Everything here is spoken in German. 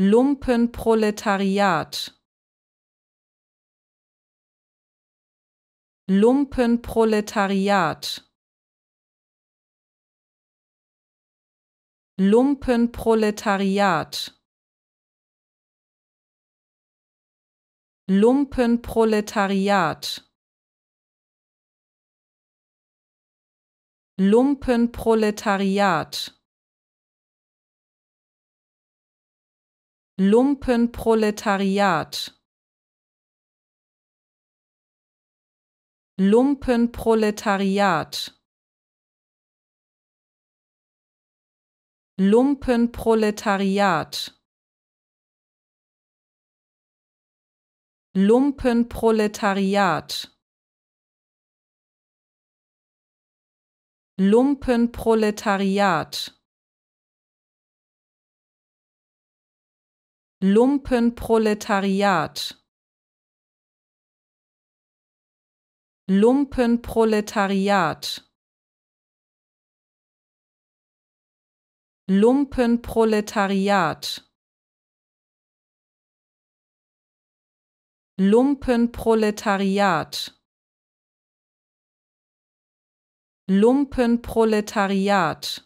Lumpenproletariat Lumpenproletariat Lumpenproletariat Lumpenproletariat Lumpenproletariat Lumpenproletariat Lumpenproletariat Lumpenproletariat Lumpenproletariat Lumpenproletariat Lumpenproletariat Lumpenproletariat Lumpenproletariat Lumpenproletariat Lumpenproletariat